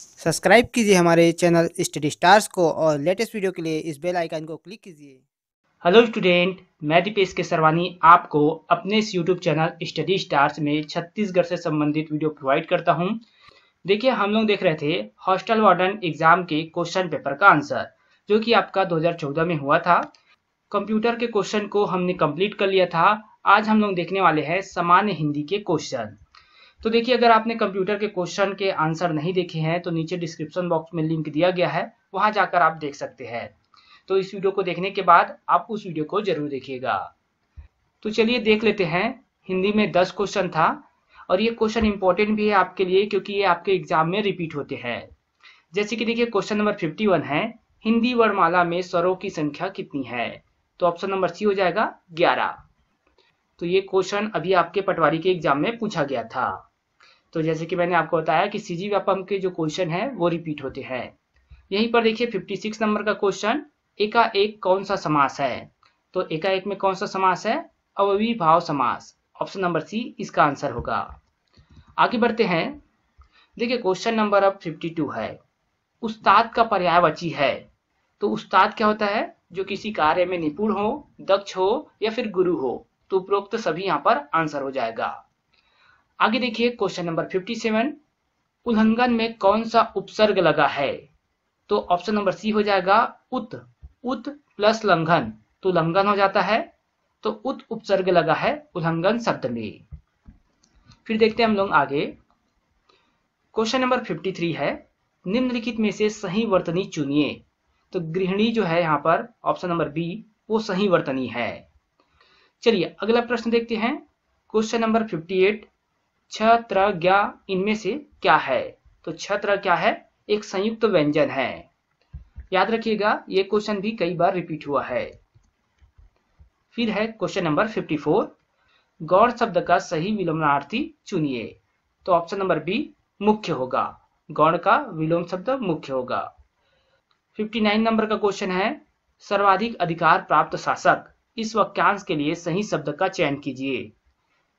subscribe कीजिए हमारे channel study stars को और लेटेस्ट वीडियो के लिए इस बेल आइकन को क्लिक कीजिए हेलो स्टूडेंट मैं दीपेश के सरवानी आपको अपने इस यूट्यूब चैनल स्टडी स्टार्स में छत्तीसगढ़ से संबंधित वीडियो प्रोवाइड करता हूं देखिए हम लोग देख रहे थे हॉस्टल वार्डन एग्जाम के क्वेश्चन पेपर का आंसर जो कि आपका दो में हुआ था कंप्यूटर के क्वेश्चन को हमने कम्प्लीट कर लिया था आज हम लोग देखने वाले हैं सामान्य हिंदी के क्वेश्चन तो देखिए अगर आपने कंप्यूटर के क्वेश्चन के आंसर नहीं देखे हैं तो नीचे डिस्क्रिप्शन बॉक्स में लिंक दिया गया है वहां जाकर आप देख सकते हैं तो इस वीडियो को देखने के बाद आप उस वीडियो को जरूर देखिएगा तो चलिए देख लेते हैं हिंदी में दस क्वेश्चन था और ये क्वेश्चन इंपॉर्टेंट भी है आपके लिए क्योंकि ये आपके एग्जाम में रिपीट होते हैं जैसे कि देखिए क्वेश्चन नंबर 51 है हिंदी वर्णमाला में स्वरों की संख्या कितनी है तो ऑप्शन नंबर सी हो जाएगा 11 तो ये क्वेश्चन अभी आपके पटवारी के एग्जाम में पूछा गया था तो जैसे कि मैंने आपको बताया कि सीजी व्यापम के जो क्वेश्चन है वो रिपीट होते हैं यहीं पर देखिए 56 नंबर का क्वेश्चन एकाएक कौन सा समास है तो एकाएक में कौन सा समास है भाव समास ऑप्शन नंबर सी इसका आंसर होगा आगे बढ़ते हैं देखिए क्वेश्चन नंबर अब 52 है उस्ताद का पर्यायवाची है तो उस्ताद क्या होता है जो किसी कार्य में निपुण हो दक्ष हो या फिर गुरु हो तो उपरोक्त सभी यहाँ पर आंसर हो जाएगा आगे देखिए क्वेश्चन नंबर 57 उल्लंघन में कौन सा उपसर्ग लगा है तो ऑप्शन नंबर सी हो जाएगा उत उत प्लस लंघन तो लंघन हो जाता है तो उत उपसर्ग लगा है उल्लंघन शब्द में फिर देखते हैं हम लोग आगे क्वेश्चन नंबर 53 है निम्नलिखित में से सही वर्तनी चुनिए तो गृहिणी जो है यहां पर ऑप्शन नंबर बी वो सही वर्तनी है चलिए अगला प्रश्न देखते हैं क्वेश्चन नंबर 58 छ त्रज्ञा इनमें से क्या है तो छत्र क्या है एक संयुक्त व्यंजन है याद रखिएगा ये क्वेश्चन भी कई बार रिपीट हुआ है फिर है क्वेश्चन नंबर 54 गौड़ शब्द का सही विलोमार्थी चुनिए तो ऑप्शन नंबर बी मुख्य होगा गौण का विलोम शब्द मुख्य होगा 59 नंबर का क्वेश्चन है सर्वाधिक अधिकार प्राप्त शासक इस वाक्यांश के लिए सही शब्द का चयन कीजिए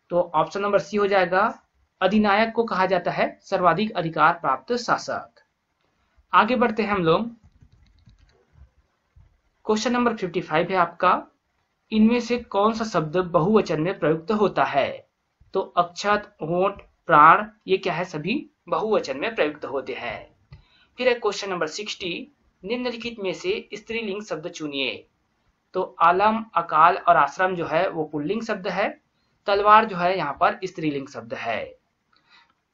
तो ऑप्शन नंबर सी हो जाएगा अधिनायक को कहा जाता है सर्वाधिक अधिकार प्राप्त शासक आगे बढ़ते हैं हम लोग क्वेश्चन नंबर 55 है आपका इनमें से कौन सा शब्द बहुवचन में प्रयुक्त होता है तो अक्षत होंठ प्राण ये क्या है सभी बहुवचन में प्रयुक्त होते हैं फिर है क्वेश्चन नंबर 60 निम्नलिखित में से स्त्रीलिंग शब्द चुनिए तो आलम अकाल और आश्रम जो है वो पुल्लिंग शब्द है तलवार जो है यहाँ पर स्त्रीलिंग शब्द है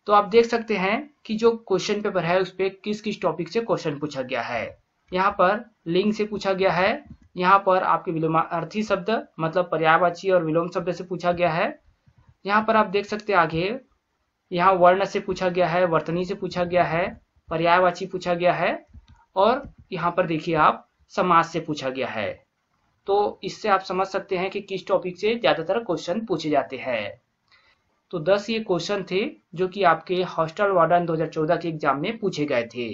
तो आप देख सकते हैं कि जो क्वेश्चन पेपर है उस पर किस किस टॉपिक से क्वेश्चन पूछा गया है यहाँ पर लिंग से पूछा गया है यहाँ पर आपके विलोम अर्थी शब्द मतलब पर्यायवाची और विलोम शब्द से पूछा गया है यहाँ पर आप देख सकते हैं आगे यहाँ वर्ण से पूछा गया है वर्तनी से पूछा गया है पर्यायवाची पूछा गया है और यहाँ पर देखिए आप समाज से पूछा गया है तो इससे आप समझ सकते हैं कि किस टॉपिक से ज़्यादातर क्वेश्चन पूछे जाते हैं तो 10 ये क्वेश्चन थे जो कि आपके हॉस्टल वार्डन 2014 के एग्जाम में पूछे गए थे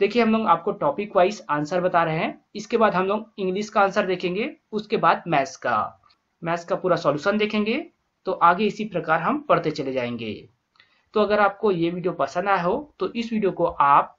देखिए हम लोग आपको टॉपिक वाइज आंसर बता रहे हैं इसके बाद हम लोग इंग्लिश का आंसर देखेंगे उसके बाद मैथ्स का मैथ्स का पूरा सॉल्यूशन देखेंगे तो आगे इसी प्रकार हम पढ़ते चले जाएंगे तो अगर आपको ये वीडियो पसंद आया हो तो इस वीडियो को आप